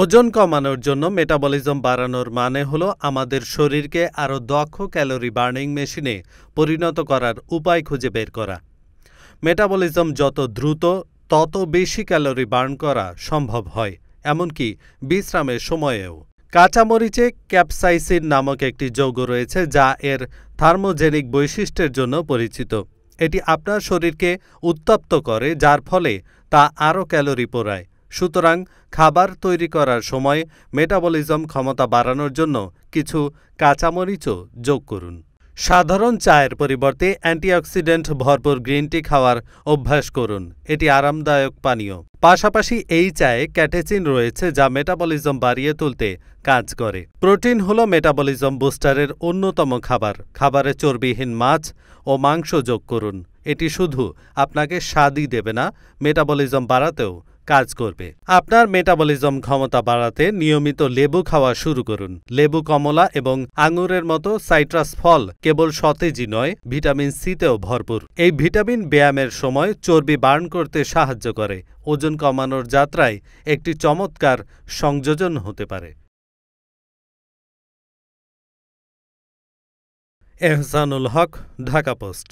ওজন কমানোর জন্য মেটাবলিজম বাড়ানোর মানে হলো আমাদের শরীরকে আরও দক্ষ ক্যালোরি বার্নিং মেশিনে পরিণত করার উপায় খুঁজে বের করা মেটাবলিজম যত দ্রুত তত বেশি ক্যালোরি বার্ন করা সম্ভব হয় এমনকি বিশ্রামের সময়েও কাঁচামরিচে ক্যাপসাইসিন নামক একটি যৌগ রয়েছে যা এর থার্মোজেনিক বৈশিষ্ট্যের জন্য পরিচিত এটি আপনার শরীরকে উত্তপ্ত করে যার ফলে তা আরও ক্যালোরি পোড়ায় সুতরাং খাবার তৈরি করার সময় মেটাবলিজম ক্ষমতা বাড়ানোর জন্য কিছু কাঁচামরিচও যোগ করুন সাধারণ চায়ের পরিবর্তে অ্যান্টিঅক্সিডেন্ট ভরপুর গ্রিন টি খাওয়ার অভ্যাস করুন এটি আরামদায়ক পানীয় পাশাপাশি এই চায়ে ক্যাটেচিন রয়েছে যা মেটাবলিজম বাড়িয়ে তুলতে কাজ করে প্রোটিন হল মেটাবলিজম বুস্টারের অন্যতম খাবার খাবারে চর্বিহীন মাছ ও মাংস যোগ করুন এটি শুধু আপনাকে স্বাদই দেবে না মেটাবলিজম বাড়াতেও কাজ করবে আপনার মেটাবলিজম ক্ষমতা বাড়াতে নিয়মিত লেবু খাওয়া শুরু করুন লেবু কমলা এবং আঙুরের মতো সাইট্রাস ফল কেবল সতেজই নয় ভিটামিন সিতেও ভরপুর এই ভিটামিন ব্যায়ামের সময় চর্বি বার্ন করতে সাহায্য করে ওজন কমানোর যাত্রায় একটি চমৎকার সংযোজন হতে পারে এহসানুল হক ঢাকা পোস্ট